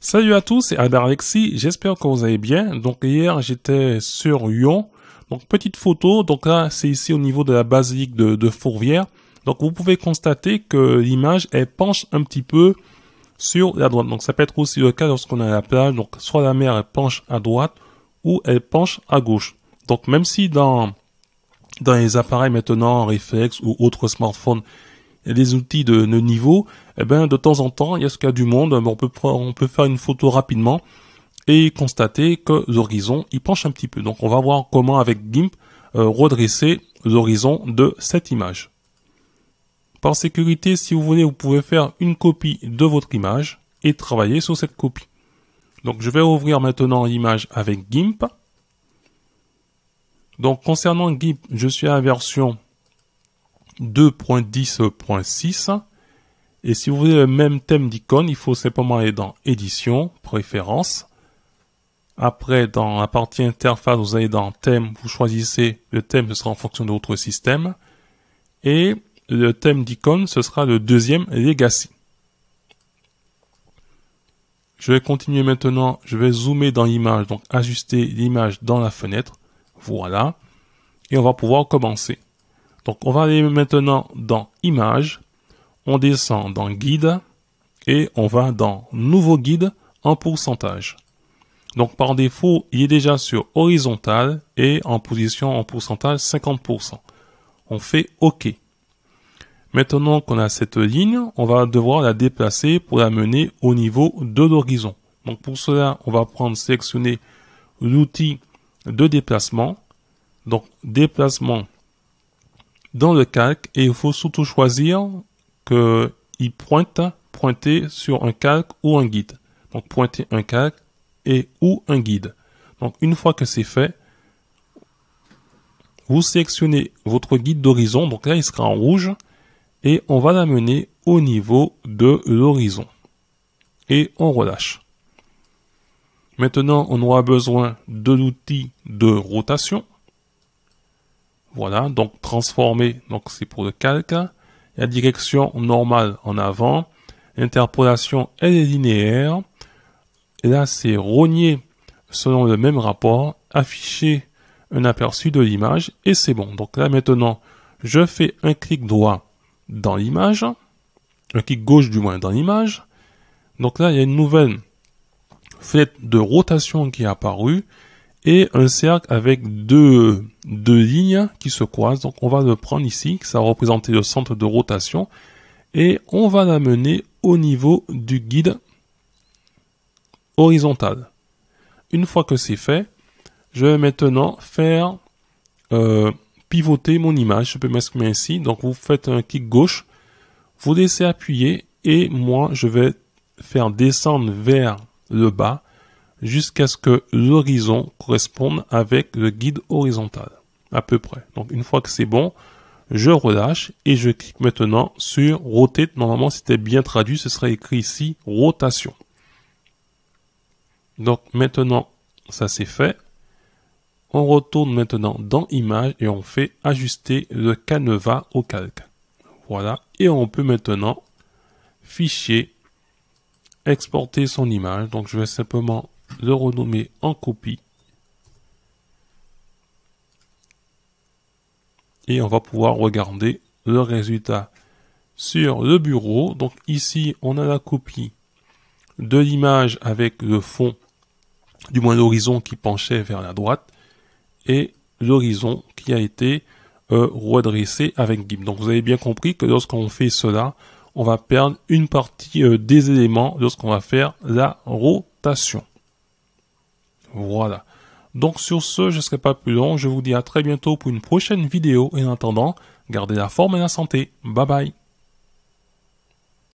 Salut à tous, c'est Albert Alexi, j'espère que vous allez bien. Donc hier j'étais sur Lyon, donc petite photo, donc là c'est ici au niveau de la basilique de, Fourvière. Donc vous pouvez constater que l'image elle penche un petit peu sur la droite. Donc ça peut être aussi le cas lorsqu'on est à la plage, donc soit la mer elle penche à droite ou elle penche à gauche. Donc même si dans, dans les appareils maintenant reflex ou autres smartphones les outils de, niveau, eh ben, de temps en temps, il y a ce qu'il y a du monde, on peut, on peut faire une photo rapidement et constater que l'horizon, il penche un petit peu. Donc on va voir comment avec GIMP euh, redresser l'horizon de cette image. Par sécurité, si vous voulez, vous pouvez faire une copie de votre image et travailler sur cette copie. Donc je vais ouvrir maintenant l'image avec GIMP. Donc concernant GIMP, je suis à la version 2.10.6. Et si vous voulez le même thème d'icône, il faut simplement aller dans Édition, Préférences. Après, dans la partie interface, vous allez dans Thème, vous choisissez le thème, ce sera en fonction de votre système. Et le thème d'icône, ce sera le deuxième, Legacy. Je vais continuer maintenant, je vais zoomer dans l'image, donc ajuster l'image dans la fenêtre. Voilà. Et on va pouvoir commencer. Donc on va aller maintenant dans Images, on descend dans Guide et on va dans Nouveau guide en pourcentage. Donc par défaut, il est déjà sur horizontal et en position en pourcentage 50%. On fait OK. Maintenant qu'on a cette ligne, on va devoir la déplacer pour la mener au niveau de l'horizon. Donc pour cela, on va prendre sélectionner l'outil de déplacement. Donc déplacement dans le calque et il faut surtout choisir qu'il pointe, pointer sur un calque ou un guide. Donc pointer un calque et ou un guide. Donc une fois que c'est fait, vous sélectionnez votre guide d'horizon, donc là il sera en rouge, et on va l'amener au niveau de l'horizon. Et on relâche. Maintenant, on aura besoin de l'outil de rotation. Voilà, donc transformer, donc c'est pour le calque. La direction normale en avant. L'interpolation, elle est linéaire. Et là, c'est rogner selon le même rapport, afficher un aperçu de l'image et c'est bon. Donc là maintenant, je fais un clic droit dans l'image, un clic gauche du moins dans l'image. Donc là, il y a une nouvelle fenêtre de rotation qui est apparue et un cercle avec deux, deux lignes qui se croisent. Donc on va le prendre ici, ça va représenter le centre de rotation, et on va l'amener au niveau du guide horizontal. Une fois que c'est fait, je vais maintenant faire euh, pivoter mon image. Je peux m'exprimer ainsi. Donc vous faites un clic gauche, vous laissez appuyer et moi je vais faire descendre vers le bas jusqu'à ce que l'horizon corresponde avec le guide horizontal, à peu près. Donc une fois que c'est bon, je relâche et je clique maintenant sur Rotate. Normalement, si c'était bien traduit, ce serait écrit ici Rotation. Donc maintenant, ça c'est fait. On retourne maintenant dans Image et on fait ajuster le canevas au calque. Voilà, et on peut maintenant Fichier, exporter son image. Donc je vais simplement le renommer en copie. Et on va pouvoir regarder le résultat sur le bureau. Donc ici, on a la copie de l'image avec le fond, du moins l'horizon qui penchait vers la droite, et l'horizon qui a été euh, redressé avec GIMP. Donc vous avez bien compris que lorsqu'on fait cela, on va perdre une partie euh, des éléments lorsqu'on va faire la rotation. Voilà. Donc sur ce, je ne serai pas plus long, je vous dis à très bientôt pour une prochaine vidéo et en attendant, gardez la forme et la santé. Bye bye